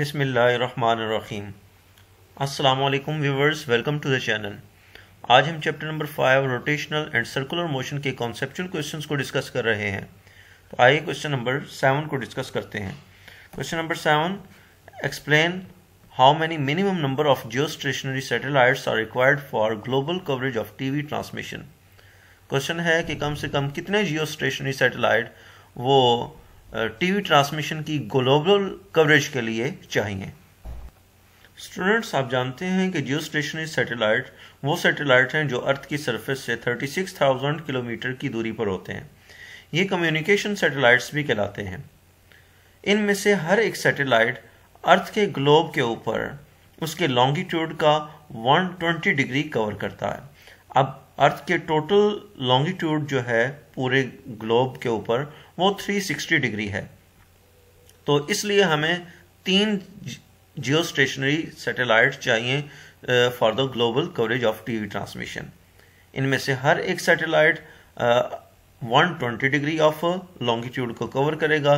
बिसमीम असलम viewers welcome to the channel आज हम chapter number five rotational and circular motion के कॉन्सेप्चुअल क्वेश्चंस को डिस्कस कर रहे हैं तो आइए क्वेश्चन नंबर सेवन को डिस्कस करते हैं question number seven explain how many minimum number of geostationary satellites are required for global coverage of V transmission question है कि कम से कम कितने जियो स्टेशनरी सैटेलाइट वो टीवी ट्रांसमिशन की ग्लोबल कवरेज के लिए चाहिए स्टूडेंट्स आप जानते हैं कि जियो स्टेशनरी सैटेलाइट वो सैटेलाइट हैं जो अर्थ की सरफेस से 36,000 किलोमीटर की दूरी पर होते हैं ये कम्युनिकेशन सैटेलाइट्स भी कहलाते हैं इनमें से हर एक सैटेलाइट अर्थ के ग्लोब के ऊपर उसके लॉन्गिट्यूड का 120 डिग्री कवर करता है अब अर्थ के टोटल लॉन्गिट्यूड जो है पूरे ग्लोब के ऊपर वो 360 डिग्री है तो इसलिए हमें तीन जियो स्टेशनरी सेटेलाइट चाहिए for the global coverage of TV transmission इनमें से हर एक satellite one twenty degree of longitude को कवर करेगा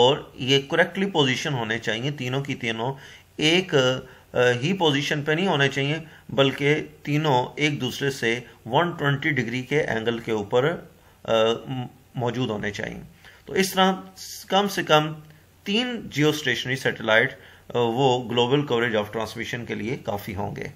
और ये करेक्टली पोजीशन होने चाहिए तीनों की तीनों एक uh, ही पोजीशन पे नहीं होने चाहिए बल्कि तीनों एक दूसरे से 120 डिग्री के एंगल के ऊपर मौजूद होने चाहिए तो इस तरह कम से कम तीन जियो स्टेशनरी सेटेलाइट वो ग्लोबल कवरेज ऑफ ट्रांसमिशन के लिए काफ़ी होंगे